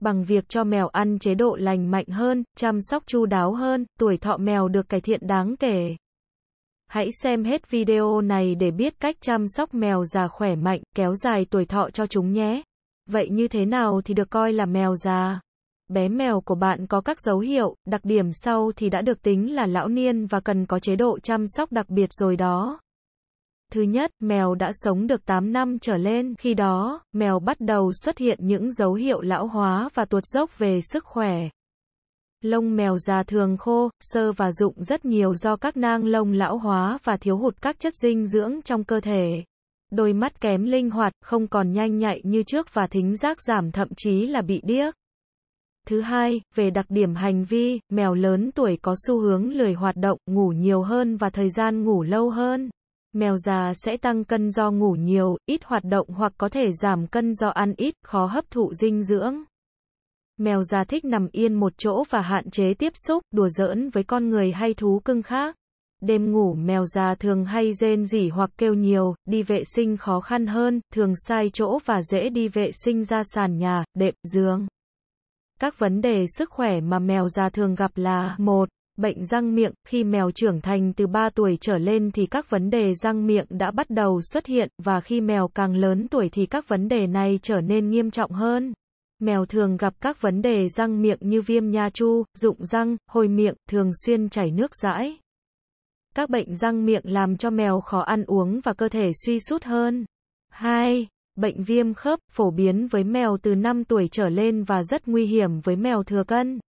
bằng việc cho mèo ăn chế độ lành mạnh hơn, chăm sóc chu đáo hơn, tuổi thọ mèo được cải thiện đáng kể. Hãy xem hết video này để biết cách chăm sóc mèo già khỏe mạnh, kéo dài tuổi thọ cho chúng nhé. Vậy như thế nào thì được coi là mèo già? Bé mèo của bạn có các dấu hiệu, đặc điểm sau thì đã được tính là lão niên và cần có chế độ chăm sóc đặc biệt rồi đó. Thứ nhất, mèo đã sống được 8 năm trở lên, khi đó, mèo bắt đầu xuất hiện những dấu hiệu lão hóa và tuột dốc về sức khỏe. Lông mèo già thường khô, sơ và rụng rất nhiều do các nang lông lão hóa và thiếu hụt các chất dinh dưỡng trong cơ thể. Đôi mắt kém linh hoạt, không còn nhanh nhạy như trước và thính giác giảm thậm chí là bị điếc. Thứ hai, về đặc điểm hành vi, mèo lớn tuổi có xu hướng lười hoạt động, ngủ nhiều hơn và thời gian ngủ lâu hơn. Mèo già sẽ tăng cân do ngủ nhiều, ít hoạt động hoặc có thể giảm cân do ăn ít, khó hấp thụ dinh dưỡng. Mèo già thích nằm yên một chỗ và hạn chế tiếp xúc, đùa giỡn với con người hay thú cưng khác. Đêm ngủ mèo già thường hay rên rỉ hoặc kêu nhiều, đi vệ sinh khó khăn hơn, thường sai chỗ và dễ đi vệ sinh ra sàn nhà, đệm, giường. Các vấn đề sức khỏe mà mèo già thường gặp là 1 bệnh răng miệng, khi mèo trưởng thành từ 3 tuổi trở lên thì các vấn đề răng miệng đã bắt đầu xuất hiện, và khi mèo càng lớn tuổi thì các vấn đề này trở nên nghiêm trọng hơn. Mèo thường gặp các vấn đề răng miệng như viêm nha chu, rụng răng, hôi miệng, thường xuyên chảy nước dãi. Các bệnh răng miệng làm cho mèo khó ăn uống và cơ thể suy sút hơn. 2. Bệnh viêm khớp, phổ biến với mèo từ 5 tuổi trở lên và rất nguy hiểm với mèo thừa cân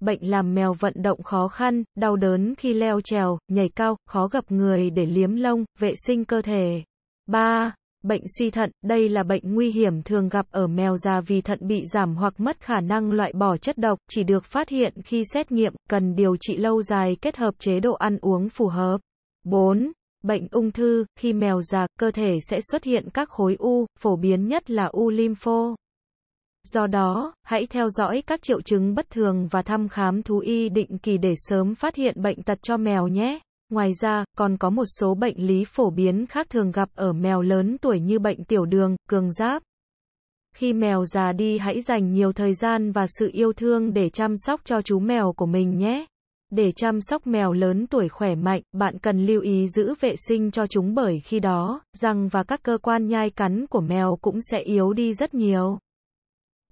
bệnh làm mèo vận động khó khăn, đau đớn khi leo trèo, nhảy cao, khó gặp người để liếm lông, vệ sinh cơ thể. 3. Bệnh suy thận, đây là bệnh nguy hiểm thường gặp ở mèo già vì thận bị giảm hoặc mất khả năng loại bỏ chất độc, chỉ được phát hiện khi xét nghiệm, cần điều trị lâu dài kết hợp chế độ ăn uống phù hợp. 4. Bệnh ung thư, khi mèo già, cơ thể sẽ xuất hiện các khối u, phổ biến nhất là u lympho. Do đó, hãy theo dõi các triệu chứng bất thường và thăm khám thú y định kỳ để sớm phát hiện bệnh tật cho mèo nhé. Ngoài ra, còn có một số bệnh lý phổ biến khác thường gặp ở mèo lớn tuổi như bệnh tiểu đường, cường giáp. Khi mèo già đi hãy dành nhiều thời gian và sự yêu thương để chăm sóc cho chú mèo của mình nhé. Để chăm sóc mèo lớn tuổi khỏe mạnh, bạn cần lưu ý giữ vệ sinh cho chúng bởi khi đó, răng và các cơ quan nhai cắn của mèo cũng sẽ yếu đi rất nhiều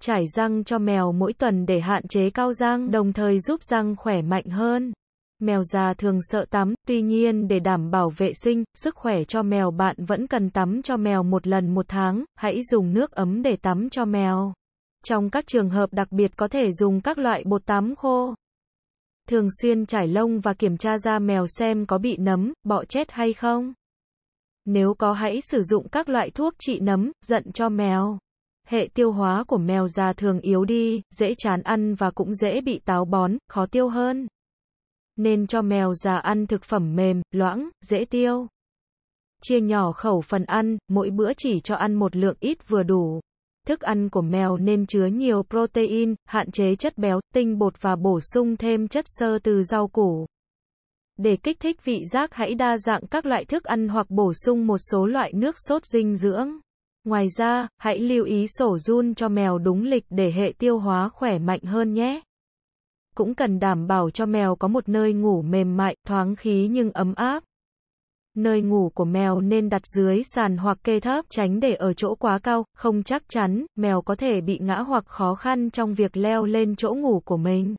chải răng cho mèo mỗi tuần để hạn chế cao răng, đồng thời giúp răng khỏe mạnh hơn. Mèo già thường sợ tắm, tuy nhiên để đảm bảo vệ sinh, sức khỏe cho mèo bạn vẫn cần tắm cho mèo một lần một tháng, hãy dùng nước ấm để tắm cho mèo. Trong các trường hợp đặc biệt có thể dùng các loại bột tắm khô. Thường xuyên chải lông và kiểm tra da mèo xem có bị nấm, bọ chết hay không. Nếu có hãy sử dụng các loại thuốc trị nấm, giận cho mèo hệ tiêu hóa của mèo già thường yếu đi, dễ chán ăn và cũng dễ bị táo bón, khó tiêu hơn. Nên cho mèo già ăn thực phẩm mềm, loãng, dễ tiêu. Chia nhỏ khẩu phần ăn, mỗi bữa chỉ cho ăn một lượng ít vừa đủ. Thức ăn của mèo nên chứa nhiều protein, hạn chế chất béo, tinh bột và bổ sung thêm chất xơ từ rau củ. Để kích thích vị giác hãy đa dạng các loại thức ăn hoặc bổ sung một số loại nước sốt dinh dưỡng. Ngoài ra, hãy lưu ý sổ run cho mèo đúng lịch để hệ tiêu hóa khỏe mạnh hơn nhé. Cũng cần đảm bảo cho mèo có một nơi ngủ mềm mại, thoáng khí nhưng ấm áp. Nơi ngủ của mèo nên đặt dưới sàn hoặc kê thấp tránh để ở chỗ quá cao, không chắc chắn, mèo có thể bị ngã hoặc khó khăn trong việc leo lên chỗ ngủ của mình.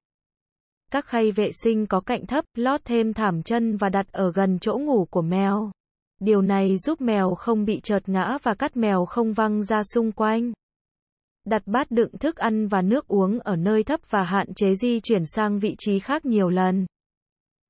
Các khay vệ sinh có cạnh thấp, lót thêm thảm chân và đặt ở gần chỗ ngủ của mèo. Điều này giúp mèo không bị trượt ngã và cắt mèo không văng ra xung quanh. Đặt bát đựng thức ăn và nước uống ở nơi thấp và hạn chế di chuyển sang vị trí khác nhiều lần.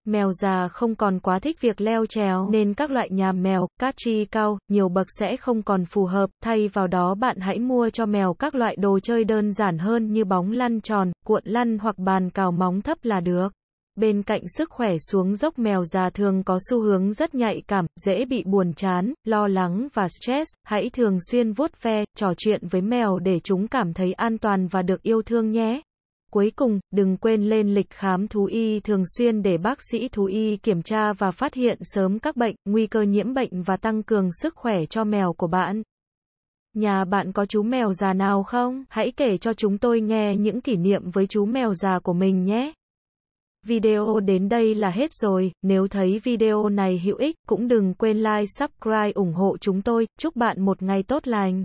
Mèo già không còn quá thích việc leo trèo nên các loại nhà mèo, cát tri cao, nhiều bậc sẽ không còn phù hợp, thay vào đó bạn hãy mua cho mèo các loại đồ chơi đơn giản hơn như bóng lăn tròn, cuộn lăn hoặc bàn cào móng thấp là được. Bên cạnh sức khỏe xuống dốc mèo già thường có xu hướng rất nhạy cảm, dễ bị buồn chán, lo lắng và stress, hãy thường xuyên vuốt ve, trò chuyện với mèo để chúng cảm thấy an toàn và được yêu thương nhé. Cuối cùng, đừng quên lên lịch khám thú y thường xuyên để bác sĩ thú y kiểm tra và phát hiện sớm các bệnh, nguy cơ nhiễm bệnh và tăng cường sức khỏe cho mèo của bạn. Nhà bạn có chú mèo già nào không? Hãy kể cho chúng tôi nghe những kỷ niệm với chú mèo già của mình nhé. Video đến đây là hết rồi, nếu thấy video này hữu ích cũng đừng quên like subscribe ủng hộ chúng tôi, chúc bạn một ngày tốt lành.